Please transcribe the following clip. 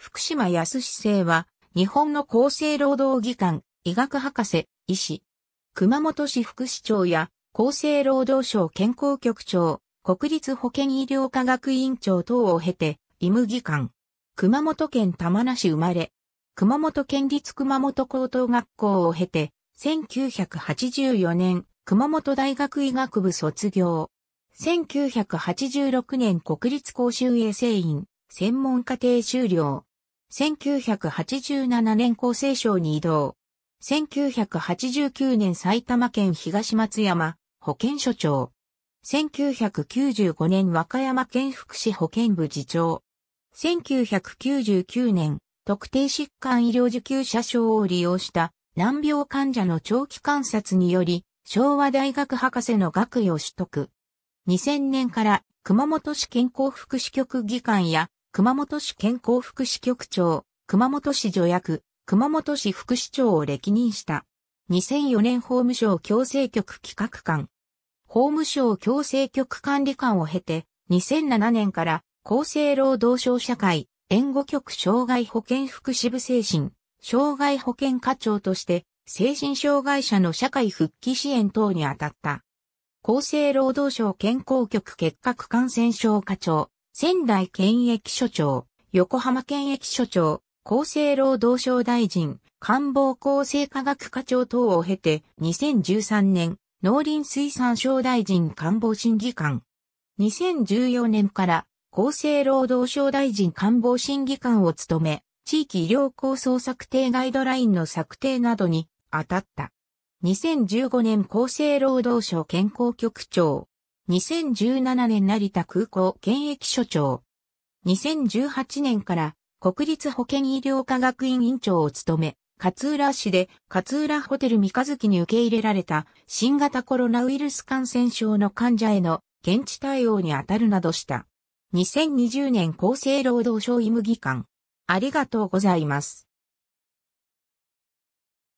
福島康生は、日本の厚生労働技官、医学博士、医師、熊本市副市長や、厚生労働省健康局長、国立保健医療科学委員長等を経て、医務技官、熊本県玉名市生まれ、熊本県立熊本高等学校を経て、1984年、熊本大学医学部卒業。1986年国立公衆衛生院、専門家庭修了。1987年厚生省に移動。1989年埼玉県東松山保健所長。1995年和歌山県福祉保健部次長。1999年、特定疾患医療受給者証を利用した難病患者の長期観察により、昭和大学博士の学位を取得。2000年から熊本市健康福祉局議官や熊本市健康福祉局長、熊本市助役、熊本市副市長を歴任した。2004年法務省強制局企画官。法務省強制局管理官を経て、2007年から厚生労働省社会、援護局障害保険福祉部精神、障害保険課長として、精神障害者の社会復帰支援等に当たった。厚生労働省健康局結核感染症課長、仙台県役所長、横浜県役所長、厚生労働省大臣、官房厚生科学課長等を経て、2013年、農林水産省大臣官房審議官。2014年から、厚生労働省大臣官房審議官を務め、地域医療構想策定ガイドラインの策定などに当たった。2015年厚生労働省健康局長、2017年成田空港現役所長。2018年から国立保健医療科学院院長を務め、勝浦市で勝浦ホテル三日月に受け入れられた新型コロナウイルス感染症の患者への現地対応に当たるなどした。2020年厚生労働省医務技官。ありがとうございます。